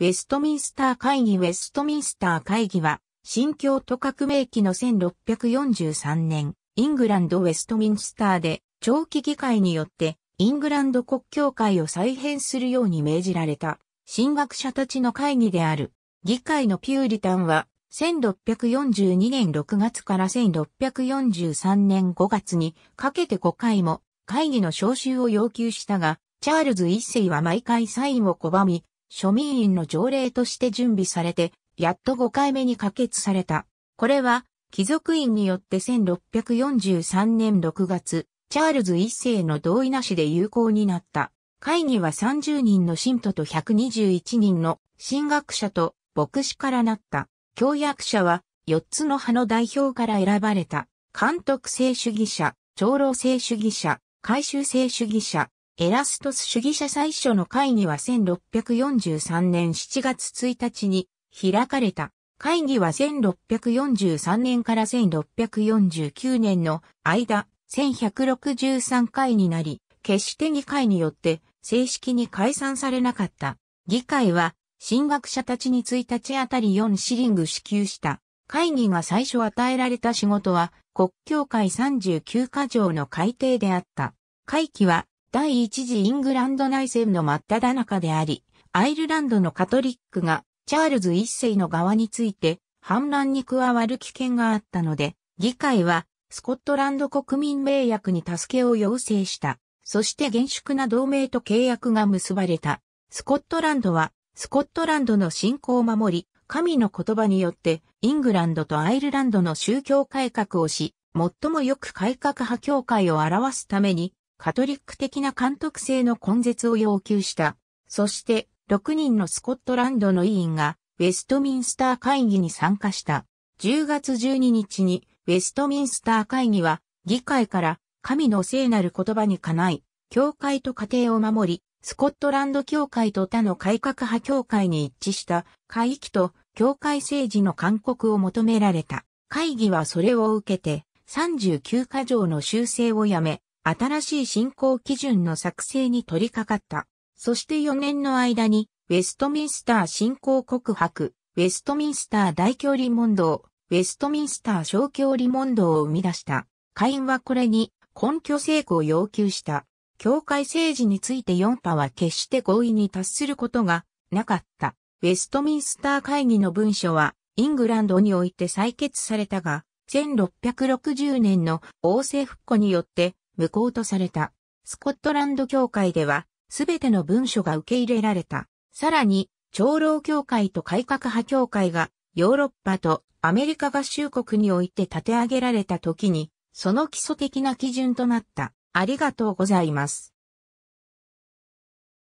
ウェストミンスター会議ウェストミンスター会議は、新教徒革命期の1643年、イングランドウェストミンスターで、長期議会によって、イングランド国教会を再編するように命じられた、新学者たちの会議である。議会のピューリタンは、1642年6月から1643年5月にかけて5回も会議の招集を要求したが、チャールズ一世は毎回サインを拒み、庶民院の条例として準備されて、やっと5回目に可決された。これは、貴族院によって1643年6月、チャールズ一世の同意なしで有効になった。会議は30人の信徒と121人の神学者と牧師からなった。教約者は4つの派の代表から選ばれた。監督制主義者、長老制主義者、改修制主義者、エラストス主義者最初の会議は1643年7月1日に開かれた。会議は1643年から1649年の間、1163回になり、決して議会によって正式に解散されなかった。議会は、進学者たちに1日あたり4シリング支給した。会議が最初与えられた仕事は、国教会39課条の改定であった。会期は第一次イングランド内戦の真っ只中であり、アイルランドのカトリックがチャールズ一世の側について反乱に加わる危険があったので、議会はスコットランド国民盟約に助けを要請した。そして厳粛な同盟と契約が結ばれた。スコットランドは、スコットランドの信仰を守り、神の言葉によって、イングランドとアイルランドの宗教改革をし、最もよく改革派教会を表すために、カトリック的な監督性の根絶を要求した。そして、6人のスコットランドの委員が、ウェストミンスター会議に参加した。10月12日に、ウェストミンスター会議は、議会から、神の聖なる言葉にかない、教会と家庭を守り、スコットランド教会と他の改革派教会に一致した会議と教会政治の勧告を求められた。会議はそれを受けて39箇条の修正をやめ、新しい進行基準の作成に取り掛かった。そして4年の間に、ウェストミンスター進行告白、ウェストミンスター大距離問答、ウェストミンスター小距離問答を生み出した。会員はこれに根拠成功を要求した。教会政治について4派は決して合意に達することがなかった。ウェストミンスター会議の文書はイングランドにおいて採決されたが、1660年の王政復古によって無効とされた。スコットランド協会では、すべての文書が受け入れられた。さらに、長老協会と改革派協会が、ヨーロッパとアメリカ合衆国において立て上げられた時に、その基礎的な基準となった。ありがとうございます。